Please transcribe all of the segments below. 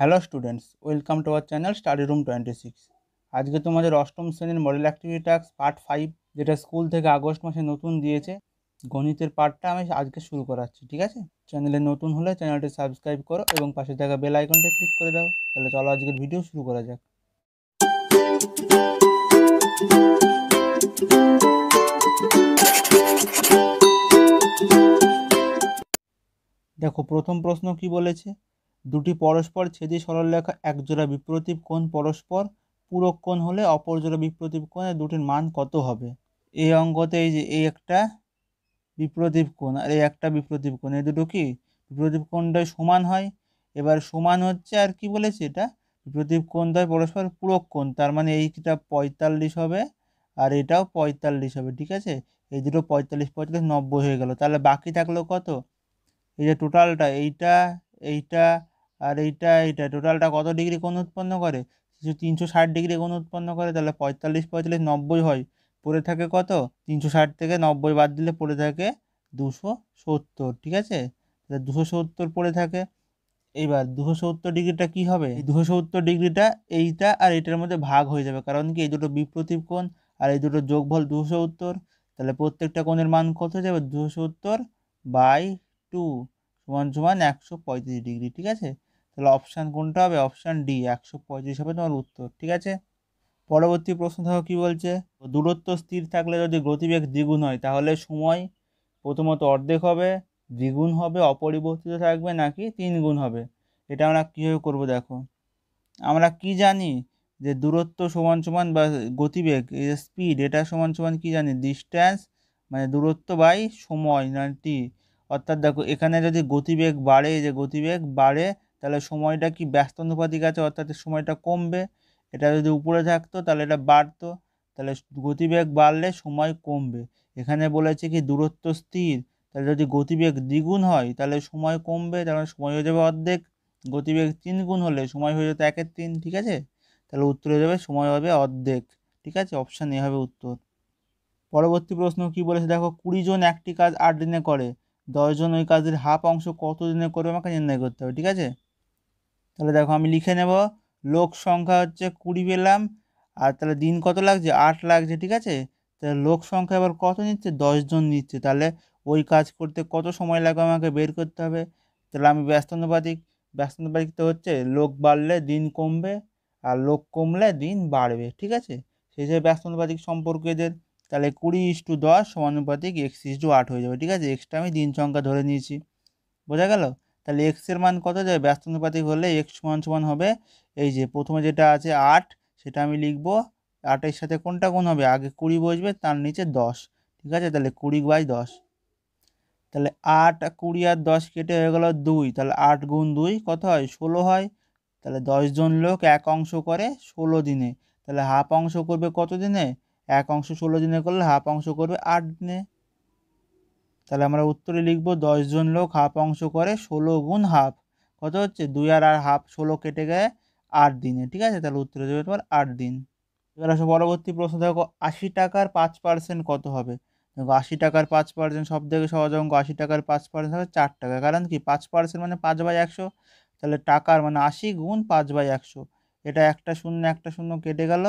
hello students welcome to our channel study room twenty six আজকে তোমাদের অষ্টম শ্রেণীর model activity task part five যেটা স্কুল থেকে আগস্ট মাসে নতুন দিয়েছে গণিতের পার্টটা আমি আজকে শুরু করাচ্ছি ঠিক আছে চ্যানেলে নতুন হলে চ্যানেলটি সাবস্ক্রাইব করো এবং পাশে থাকা বেল আইকনটা ক্লিক করে দাও তাহলে চলো আজকের ভিডিও শুরু করা যাক দেখো প্রথম প্রশ্ন কি বলেছে দুটি পরস্পর ছেদি সরলরেখা একজোড়া বিপ্রতীপ কোণ পরস্পর পূরক কোণ হলে অপর জোড়া বিপ্রতীপ কোণে দুটির মান কত হবে এই অঙ্গতে এই যে এই একটা বিপ্রতীপ কোণ আর এই একটা বিপ্রতীপ কোণ এই দুটো কি বিপ্রতীপ কোণটাই সমান হয় এবার সমান হচ্ছে আর কি বলেছে এটা বিপ্রতীপ কোণটাই পরস্পর পূরক কোণ তার মানে এইটা পঁয়তাল্লিশ হবে আর এটাও পঁয়তাল্লিশ হবে ঠিক আছে এই দুটো পঁয়তাল্লিশ পঁয়তাল্লিশ নব্বই হয়ে গেল তাহলে বাকি থাকলো কত এই যে টোটালটা এইটা এইটা আর এইটা এইটা টোটালটা কত ডিগ্রি কোণ উৎপন্ন করে কিছু তিনশো ষাট ডিগ্রি কোণ উৎপন্ন করে তাহলে পঁয়তাল্লিশ পঁয়তাল্লিশ নব্বই হয় পড়ে থাকে কত তিনশো ষাট থেকে নব্বই বাদ দিলে পড়ে থাকে দুশো সত্তর ঠিক আছে তাহলে দুশো সত্তর পড়ে থাকে এইবার দুশো সত্তর ডিগ্রিটা কী হবে দুশো সত্তর ডিগ্রিটা এইটা আর এইটার মধ্যে ভাগ হয়ে যাবে কারণ কি এই দুটো বিপ্রতীপ কোণ আর এই দুটো যোগফল দুশো সত্তর তাহলে প্রত্যেকটা কোণের মান কত হয়ে যাবে দুশো সত্তর বাই টু সমান সমান একশো পঁয়ত্রিশ ডিগ্রি ঠিক আছে তাহলে অপশান কোনটা হবে অপশান ডি একশো পঁয়ত্রিশ হবে তোমার উত্তর ঠিক আছে পরবর্তী প্রশ্ন থাকো কী বলছে দূরত্ব স্থির থাকলে যদি গতিবেগ দ্বিগুণ হয় তাহলে সময় প্রথমত অর্ধেক হবে দ্বিগুণ হবে অপরিবর্তিত থাকবে নাকি তিন গুণ হবে এটা আমরা কীভাবে করব দেখো আমরা কি জানি যে দূরত্ব সমান সমান বা গতিবেগ স্পিড এটা সমান সমান কী জানি ডিস্ট্যান্স মানে দূরত্ব বাই সময় না মানে অর্থাৎ দেখো এখানে যদি গতিবেগ বাড়ে যে গতিবেগ বাড়ে তাহলে সময়টা কি ব্যস্ত অনুপাতিক আছে অর্থাৎ সময়টা কমবে এটা যদি উপরে থাকতো তাহলে এটা বাড়তো তাহলে গতিবেগ বাড়লে সময় কমবে এখানে বলেছে কি দূরত্ব স্থির তাহলে যদি গতিবেগ দ্বিগুণ হয় তাহলে সময় কমবে তাহলে সময় হয়ে যাবে অর্ধেক গতিবেগ তিন গুণ হলে সময় হয়ে যেত একের তিন ঠিক আছে তাহলে উত্তর হয়ে যাবে সময় হবে অর্ধেক ঠিক আছে অপশান এ হবে উত্তর পরবর্তী প্রশ্ন কি বলেছে দেখো কুড়ি জন একটি কাজ আট দিনে করে দশজন ওই কাজের হাফ অংশ কত দিনে করবে আমাকে নির্ণয় করতে হবে ঠিক আছে তাহলে দেখো আমি লিখে নেব লোক সংখ্যা হচ্ছে কুড়ি পেলাম আর তাহলে দিন কত লাগছে আট লাগছে ঠিক আছে তাহলে লোক সংখ্যা এবার কত নিচ্ছে দশজন নিচ্ছে তাহলে ওই কাজ করতে কত সময় লাগবে আমাকে বের করতে হবে তাহলে আমি ব্যস্তানুপাতিক ব্যস্তানুপাতিক তো হচ্ছে লোক বাড়লে দিন কমবে আর লোক কমলে দিন বাড়বে ঠিক আছে সেই হিসাবে ব্যস্তানুপাতিক সম্পর্ক এদের তাহলে কুড়ি ইস টু দশ সমানুপাতিক এক্স ইস টু আট হয়ে যাবে ঠিক আছে এক্সটা আমি দিন সংখ্যা ধরে নিয়েছি বোঝা গেল তাহলে এক্সের মান কত যায় ব্যস্তানুপাতিক হলে এক্স সমান সমান হবে এই যে প্রথমে যেটা আছে আট সেটা আমি লিখব আটের সাথে কোনটা কোন হবে আগে কুড়ি বসবে তার নিচে দশ ঠিক আছে তাহলে কুড়ি বাই দশ তাহলে আট কুড়ি আর দশ কেটে হয়ে গেল দুই তাহলে আট গুণ দুই কত হয় ষোলো হয় তাহলে দশজন লোক এক অংশ করে ষোলো দিনে তাহলে হাফ অংশ করবে কত দিনে এক অংশ ষোলো দিনে করলে হাফ অংশ করবে আট দিনে তাহলে আমরা উত্তরে লিখব জন লোক হাফ অংশ করে ষোলো গুণ হাফ কত হচ্ছে দুই আর আর হাফ ষোলো কেটে গেলে আট দিনে ঠিক আছে তাহলে উত্তরে দেবে তোমার আট দিন এবার আসো পরবর্তী প্রশ্ন দেখো আশি টাকার পাঁচ পার্সেন্ট কত হবে দেখো আশি টাকার পাঁচ পার্সেন্ট সব থেকে সহজ অঙ্ক আশি টাকার পাঁচ পার্সেন্ট হবে চার টাকা কারণ কি পাঁচ পার্সেন্ট মানে পাঁচ বাই একশো তাহলে টাকার মানে আশি গুণ পাঁচ বাই একশো এটা একটা শূন্য একটা শূন্য কেটে গেল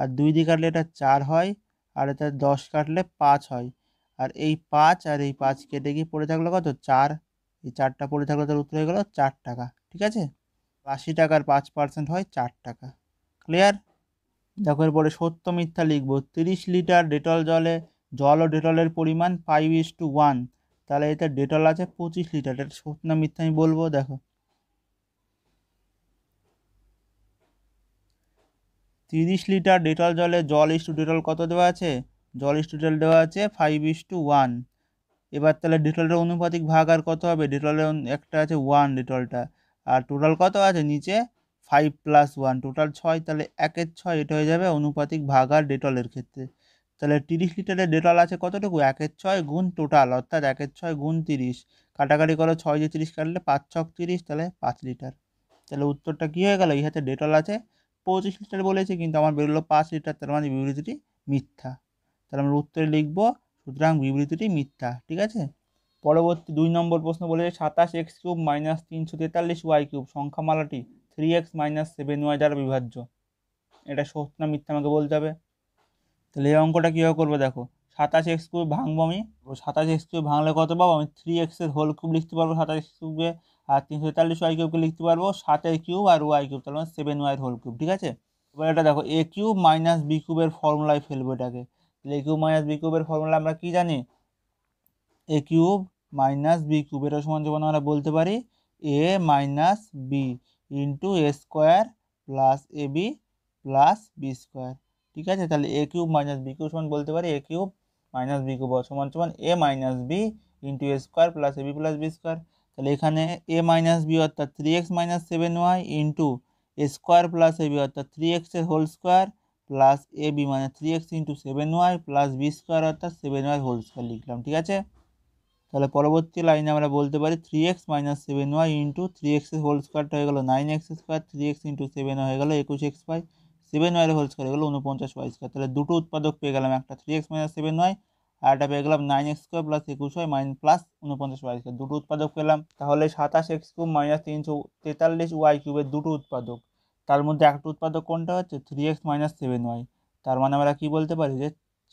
আর দুই দিকে কাটলে এটা চার হয় আর এটা দশ কাটলে পাঁচ হয় আর এই পাঁচ আর এই পাঁচ কেটে গিয়ে পড়ে থাকলো কত চার এই চারটা পড়ে থাকলো তার উত্তর হয়ে গেলো চার টাকা ঠিক আছে আশি টাকার পাঁচ পার্সেন্ট হয় চার টাকা ক্লিয়ার দেখো এরপরে সত্য মিথ্যা লিখবো তিরিশ লিটার ডেটল জলে জল ও ডেটলের পরিমাণ ফাইভ ইস টু ওয়ান তাহলে এতে ডেটল আছে পঁচিশ লিটার এটা সত্য না মিথ্যা আমি বলবো দেখো তিরিশ লিটার ডেটল জলে জল ইস টু ডেটল কত দেওয়া আছে জল স্টোটাল দেওয়া আছে ফাইভ ইস টু ওয়ান এবার তাহলে ডিটলের অনুপাতিক ভাগ আর কত হবে ডিটলের একটা আছে ওয়ান ডিটলটা আর টোটাল কত আছে নিচে ফাইভ প্লাস ওয়ান টোটাল ছয় তাহলে একের ছয় এটা হয়ে যাবে অনুপাতিক ভাগ আর ডেটলের ক্ষেত্রে তাহলে তিরিশ লিটারের ডেটল আছে কতটুকু একের ছয় গুণ টোটাল অর্থাৎ একের ছয় গুণ তিরিশ কাটাকাটি করো ছয় যে তিরিশ কাটলে পাঁচ ছক তিরিশ তাহলে পাঁচ লিটার তাহলে উত্তরটা কী হয়ে গেলো ইহাতে ডেটল আছে পঁচিশ লিটার বলেছে কিন্তু আমার বেরোলো পাঁচ লিটার তার মানে বিবৃতিটি মিথ্যা তাহলে আমরা উত্তরে লিখব সুতরাং বিবৃতিটি মিথ্যা ঠিক আছে পরবর্তী দুই নম্বর প্রশ্ন বলেছে সাতাশ এক্স কিউব মাইনাস তিনশো তেতাল্লিশ ওয়াই কিউব সংখ্যামালাটি three X minus seven Y দ্বারা বিভাজ্য এটা সত্য না মিথ্যা আমাকে বলতে হবে তাহলে এই অঙ্কটা কীভাবে করবো দেখো সাতাশ এক্স কিউব ভাঙবো আমি সাতাশ এক্স কিউব ভাঙলে কত পাবো আমি থ্রি এক্সের হোল কিউব লিখতে পারবো সাতাশ এক্স কিউবে আর তিনশো তেতাল্লিশ ওয়াই কিউবকে লিখতে পারবো সাতের কিউব আর ওয়াই কিউব তাহলে সেভেন ওয়াই হোল কিউব ঠিক আছে এবার এটা দেখো এ কিউব মাইনাস বি কিউবের ফর্মুলায় ফেলবো এটাকে তাহলে কিউব মাইনাস বি কিউবের ফর্মুলা আমরা কি জানি এ কিউব মাইনাস বি কিউবের সমান যখন মানে আমরা বলতে পারি A minus B into A square plus A B plus B square ঠিক আছে তাহলে A cube minus B cube সমান বলতে পারি A cube minus B cube সমান সমান A minus B into A square plus A B plus B square তাহলে এখানে এ মাইনাস বি অর্থাৎ three X minus seven Y into A square plus A B অর্থাৎ three এক্সের whole square plus A B মানে three X into seven Y plus B square অর্থাৎ seven Y whole square লিখলাম ঠিক আছে তাহলে পরবর্তী লাইনে আমরা বলতে পারি three X minus seven Y into three এক্সের হোল স্কোয়ারটা হয়ে গেলো nine X square three X into seven হয়ে গেলো একুশ এক্স ওয়াই সেভেন ওয়াইয়ের হোল স্কোয়ার হয়ে গেলো উনপঞ্চাশ ওয়াই স্কোয়ার তাহলে দুটো উৎপাদক পেয়ে গেলাম একটা three X minus seven Y আর একটা পেয়ে গেলাম নাইন এক্স স্কোয়ার প্লাস একুশ ওয়াই মাইন প্লাস উনপঞ্চাশ ওয়াই স্কোয়ার দুটো উৎপাদক পেলাম তাহলে সাতাশ এক্স কিউব মাইনাস তিনশো তেতাল্লিশ ওয়াই কিউবের দুটো উৎপাদক তার মধ্যে একটা উৎপাদক কোনটা হচ্ছে three X minus seven Y তার মানে আমরা কী বলতে পারি যে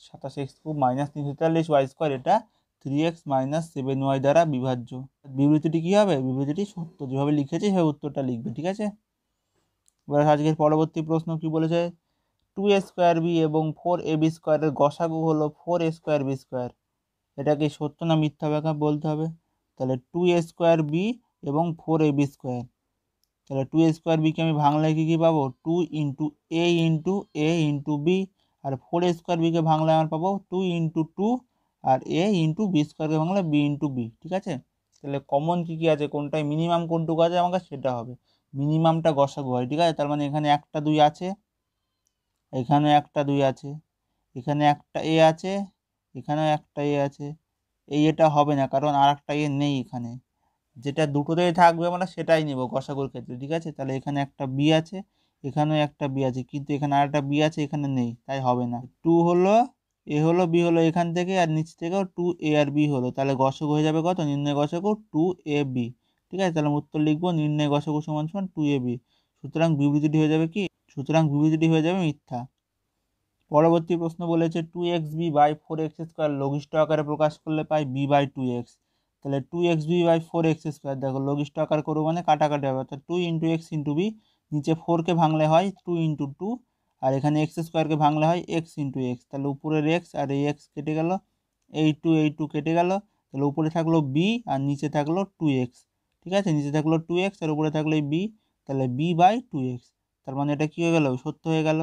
সাতাশ এক্স কিউব মাইনাস তিনশো তেতাল্লিশ ওয়াই স্কোয়ার এটা three X minus seven Y দ্বারা বিভাজ্য বিবৃতিটি কী হবে বিবৃতিটি সত্য যেভাবে লিখেছে সেভাবে উত্তরটা লিখবে ঠিক আছে এবার আজকের পরবর্তী প্রশ্ন কী বলেছে টু এ স্কোয়ার বি এবং ফোর এ বি স্কোয়ারের গসাগু হলো four a square b square এটাকে সত্য না মিথ্যা ব্যাখ্যা বলতে হবে তাহলে টু এ স্কোয়ার বি এবং ফোর এ বি স্কোয়ার তাহলে টু এ স্কোয়ার বিকে আমি ভাঙলে কী কী পাবো two into a into a into b আর ফোর এ স্কোয়ার বিকে ভাঙলে আমার পাবো টু ইন্টু টু আর এ ইন্টু বি স্কোয়ারকে ভাঙলে বি ইন্টু বি ঠিক আছে তাহলে কমন কী কী আছে কোনটায় মিনিমাম কোনটুকু আছে আমাকে সেটা হবে মিনিমামটা গসাগু হয় ঠিক আছে তার মানে এখানে একটা দুই আছে এখানে একটা দুই আছে এখানে একটা এ আছে এখানেও একটা এ আছে এই এটা হবে না কারণ আর একটা এ নেই এখানে যেটা দুটোতেই থাকবে মানে সেটাই নেব গসাগুর ক্ষেত্রে ঠিক আছে তাহলে এখানে একটা বি আছে এখানেও একটা বি আছে কিন্তু এখানে আর একটা বি আছে এখানে নেই তাই হবে না টু হলো এ হলো বি হলো এখান থেকে আর নিচ থেকেও টু এ আর বি হলো তাহলে গসক হয়ে যাবে কত নির্ণয় গসক টু এ বি ঠিক আছে তাহলে উত্তর লিখবো নির্ণয় গসক সমান সমান টু এ বি সুতরাং বিবৃতিটি হয়ে যাবে কি সুতরাং বিবৃতিটি হয়ে যাবে মিথ্যা পরবর্তী প্রশ্ন বলেছে two x b by four x square লঘিষ্ঠ আকারে প্রকাশ করলে পাই বি বাই টু এক্স তাহলে two x b by four x square দেখো লঘিষ্ঠ আকার করবো মানে কাটাকাটি হবে অর্থাৎ two into x into b নিচে ফোরকে ভাঙলে হয় টু ইন্টু টু আর এখানে এক্স স্কোয়ারকে ভাঙলে হয় এক্স ইন্টু এক্স তাহলে উপরের এক্স আর এই এক্স কেটে গেল এই টু এই টু কেটে গেল তাহলে উপরে থাকলো বি আর নিচে থাকলো টু এক্স ঠিক আছে নিচে থাকলো টু এক্স আর উপরে থাকলো বি তাহলে বি বাই টু এক্স তার মানে এটা কী হয়ে গেল সত্য হয়ে গেল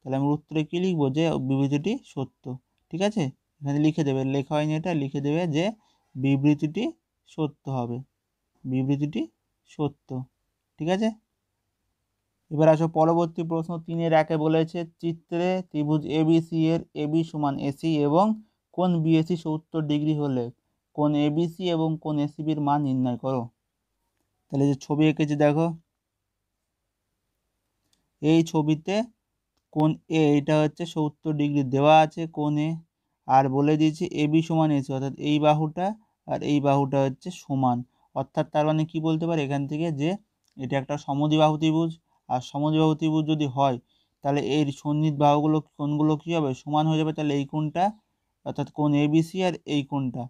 তাহলে আমি উত্তরে কী লিখবো যে বিবৃতিটি সত্য ঠিক আছে এখানে লিখে দেবে লেখা হয়নি এটা লিখে দেবে যে বিবৃতিটি সত্য হবে বিবৃতিটি সত্য ঠিক আছে এবার আসো পরবর্তী প্রশ্ন তিনের একে বলেছে চিত্রে ত্রিভুজ এবিসি এর এবি সমান এসি এবং কোন বিএসি সত্তর ডিগ্রি হলে কোন এবিসি এবং কোন এসিবির মান নির্ণয় করো তাহলে যে ছবি এঁকেছি দেখো এই ছবিতে কোন এ এটা হচ্ছে সত্তর ডিগ্রি দেওয়া আছে কোন এ আর বলে দিয়েছি এবি সমান এসি অর্থাৎ এই বাহুটা আর এই বাহুটা হচ্ছে সমান অর্থাৎ তার মানে কী বলতে পারে এখান থেকে যে এটা একটা সমদ্বিবাহু ত্রিভুজ আর সমদ্বিবাহু ত্রিভুজ যদি হয় তাহলে এর সন্নিহিত বাহুগুলো কোনগুলো কী হবে সমান হয়ে যাবে তাহলে এই কোণটা অর্থাৎ কোণ এবিসি আর এই কোণটা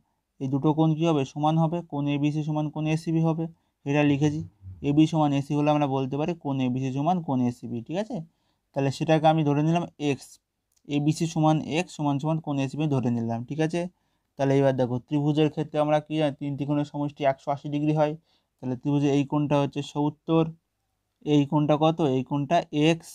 এই দুটো কোণ কী হবে সমান হবে কোণ এবিসি সমান কোণ এসিবি হবে এটা লিখেছি এবি সমান এসি হলে আমরা বলতে পারি কোণ এবিসি সমান কোণ এসিবি ঠিক আছে তাহলে সেটাকে আমি ধরে নিলাম এক্স এবিসি সমান এক্স সমান সমান কোণ এসিবি ধরে নিলাম ঠিক আছে তাহলে এবার দেখো ত্রিভুজের ক্ষেত্রে আমরা কী জানি তিনটি কোণের সমষ্টি একশো আশি ডিগ্রি হয় তাহলে ত্রিভুজের এই কোণটা হচ্ছে সত্তর এই কোণটা কত এই কোণটা এক্স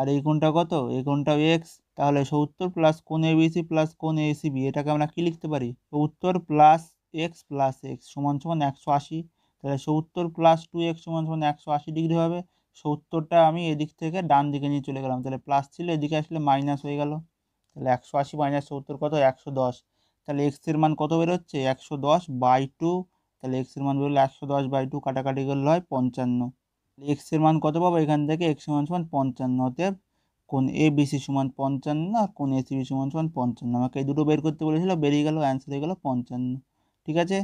আর এই কোণটা কত এই কোণটা এক্স তাহলে সত্তর প্লাস কোন এ বিসি প্লাস কোণ এসিবি এটাকে আমরা কী লিখতে পারি সত্তর প্লাস এক্স প্লাস এক্স সমান সমান একশো আশি তাহলে সত্তর প্লাস টু এক্স সমান সমান একশো আশি ডিগ্রি হবে সত্তরটা আমি এদিক থেকে ডান দিকে নিয়ে চলে গেলাম তাহলে প্লাস ছিল এদিকে আসলে মাইনাস হয়ে গেল তাহলে একশো আশি মাইনাস সত্তর কত একশো দশ তাহলে এক্সের মান কত বেরোচ্ছে একশো দশ বাই টু তাহলে এক্সের মান বেরোলে একশো দশ বাই টু কাটাকাটি করলে হয় পঞ্চান্ন এক্সের মান কত পাবো এখান থেকে এক্স সমান সমান পঞ্চান্ন অতএব কোন এ বিসি সমান পঞ্চান্ন আর কোন এ সিবি সমান সমান পঞ্চান্ন আমাকে এই দুটো বের করতে বলেছিল বেরিয়ে গেল অ্যান্সার হয়ে গেল পঞ্চান্ন ঠিক আছে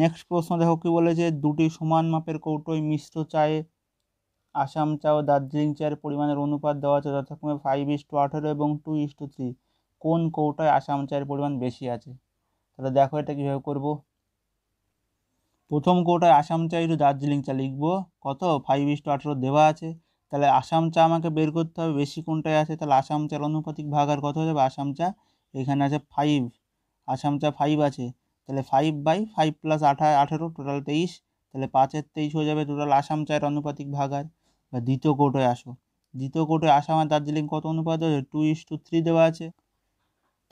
নেক্সট প্রশ্ন দেখো কি বলেছে দুটি সমান মাপের কৌটোয় মিশ্র চায়ে আসাম চা ও দার্জিলিং চায়ের পরিমাণের অনুপাত দেওয়া আছে যথাক্রমে ফাইভ ইস টু আঠেরো এবং টু ইস টু থ্রি কোন কৌটায় আসাম চায়ের পরিমাণ বেশি আছে তাহলে দেখো এটা কীভাবে করব প্রথম কৌটায় আসাম চা একটু দার্জিলিং চা লিখবো কত ফাইভ ইস্ট আঠেরো দেওয়া আছে তাহলে আসাম চা আমাকে বের করতে হবে বেশি কোনটায় আছে তাহলে আসাম চার অনুপাতিক ভাগ আর কত হবে আসাম চা এখানে আছে ফাইভ আসাম চা ফাইভ আছে তাহলে ফাইভ বাই ফাইভ প্লাস আঠা আঠেরো টোটাল তেইশ তাহলে পাঁচের তেইশ হয়ে যাবে টোটাল আসাম চায়ের অনুপাতিক ভাগ আর বা দ্বিতীয় কোটোয় আসো দ্বিতীয় কোটোয় আসাম আর দার্জিলিং কত অনুপাত হয়েছে টু ইস টু থ্রি দেওয়া আছে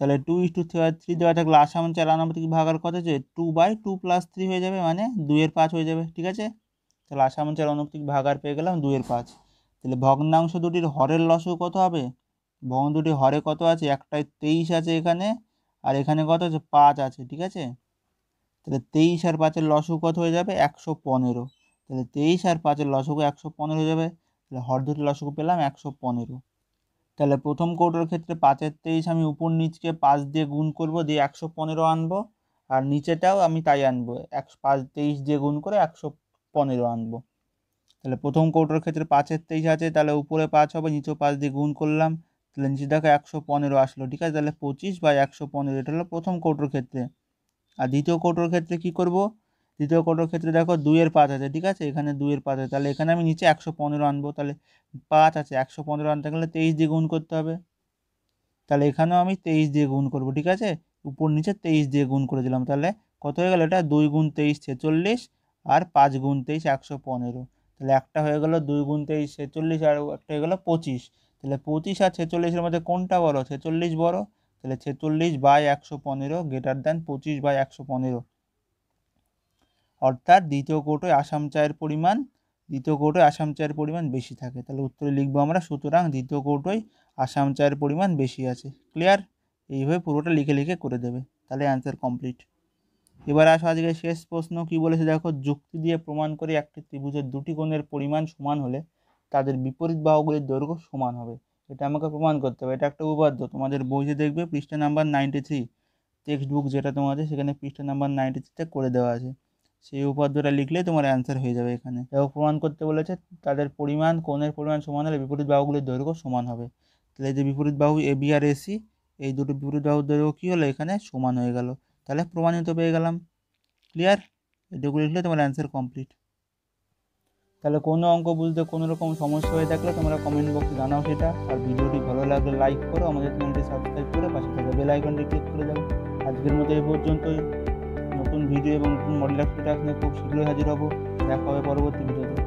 তাহলে two is two three three দেওয়া থাকলে আসামন চার আনামতিকে ভাগার কথা যে two by two plus three হয়ে যাবে মানে দুইয়ের পাঁচ হয়ে যাবে ঠিক আছে তাহলে আসামন চার অনুমতিক ভাগার পেয়ে গেলাম দুইয়ের পাঁচ তাহলে ভগ্নাংশ দুটির হরের লসও কত হবে ভগ্ন দুটি হরে কত আছে একটাই তেইশ আছে এখানে আর এখানে কত আছে পাঁচ আছে ঠিক আছে তাহলে তেইশ আর পাঁচের লসও কত হয়ে যাবে একশো পনেরো তাহলে তেইশ আর পাঁচের লসগু একশো পনেরো হয়ে যাবে তাহলে হর দুটির লসক পেলাম একশো পনেরো তাহলে প্রথম কৌটোর ক্ষেত্রে পাঁচের তেইশ আমি উপর নিচকে পাঁচ দিয়ে গুণ করব দিয়ে একশো পনেরো আনবো আর নিচেটাও আমি তাই আনবো একশো পাঁচ তেইশ দিয়ে গুণ করে একশো পনেরো আনবো তাহলে প্রথম কৌটোর ক্ষেত্রে পাঁচের তেইশ আছে তাহলে উপরে পাঁচ হবে নিচেও পাঁচ দিয়ে গুণ করলাম তাহলে নিচে দেখো একশো পনেরো আসলো ঠিক আছে তাহলে পঁচিশ বা একশো পনেরো এটা হলো প্রথম কৌটোর ক্ষেত্রে আর দ্বিতীয় কৌটোর ক্ষেত্রে কী করব দ্বিতীয় কোনো ক্ষেত্রে দেখো দুইয়ের পাঁচ আছে ঠিক আছে এখানে দুইয়ের পাঁচ আছে তাহলে এখানে আমি নিচে একশো পনেরো আনবো তাহলে পাঁচ আছে একশো পনেরো আনতে গেলে তেইশ দিয়ে গুণ করতে হবে তাহলে এখানেও আমি তেইশ দিয়ে গুণ করব ঠিক আছে উপর নিচে তেইশ দিয়ে গুণ করে দিলাম তাহলে কত হয়ে গেলো এটা দুই গুণ তেইশ ছেচল্লিশ আর পাঁচ গুণ তেইশ একশো পনেরো তাহলে একটা হয়ে গেলো দুই গুণ তেইশ ছেচল্লিশ আর একটা হয়ে গেলো পঁচিশ তাহলে পঁচিশ আর ছেচল্লিশের মধ্যে কোনটা বড় ছেচল্লিশ বড় তাহলে ছেচল্লিশ বাই একশো পনেরো গ্রেটার দেন পঁচিশ বাই একশো পনেরো অর্থাৎ দ্বিতীয় কোটোয় আসাম চায়ের পরিমাণ দ্বিতীয় কোটোয় আসাম চায়ের পরিমাণ বেশি থাকে তাহলে উত্তরে লিখবো আমরা সুতরাং দ্বিতীয় কোটোয় আসাম চায়ের পরিমাণ বেশি আছে ক্লিয়ার এইভাবে পুরোটা লিখে লিখে করে দেবে তাহলে অ্যান্সার কমপ্লিট এবার আসো আজকে শেষ প্রশ্ন কি বলেছে দেখো যুক্তি দিয়ে প্রমাণ করে একটি ত্রিভুজের দুটি কোণের পরিমাণ সমান হলে তাদের বিপরীত বাহুগুলির দৈর্ঘ্য সমান হবে এটা আমাকে প্রমাণ করতে হবে এটা একটা উপাদ্য তোমাদের বইতে দেখবে পৃষ্ঠা number ninety three text book যেটা তোমাদের সেখানে পৃষ্ঠা নাম্বার নাইনটি থ্রিতে করে দেওয়া আছে সেই উপাদ্যটা লিখলে তোমার অ্যান্সার হয়ে যাবে এখানে এবং প্রমাণ করতে বলেছে তাদের পরিমাণ কোণের পরিমাণ সমান হলে বিপরীত বাহুগুলির দৈর্ঘ্য সমান হবে তাহলে যে বিপরীত বাহু এ বি আর এসি এই দুটো বিপরীত বাহুর দৈর্ঘ্য কী হলো এখানে সমান হয়ে গেল তাহলে প্রমাণিত পেয়ে গেলাম ক্লিয়ার এটুকু লিখলে তোমার অ্যান্সার কমপ্লিট তাহলে কোনো অঙ্ক বুঝতে কোনো রকম সমস্যা হয়ে থাকলে তোমরা কমেন্ট বক্সে জানাও সেটা আর ভিডিওটি ভালো লাগলে লাইক করো আমাদের চ্যানেলটি সাবস্ক্রাইব করে পাশে থাকা বেল আইকনটি ক্লিক করে দাও আজকের মতো এই পর্যন্তই নতুন ভিডিও এবং নতুন মডেল এক্সপেক্ট নিয়ে খুব শীঘ্রই হাজির হব দেখা হবে পরবর্তী ভিডিওতে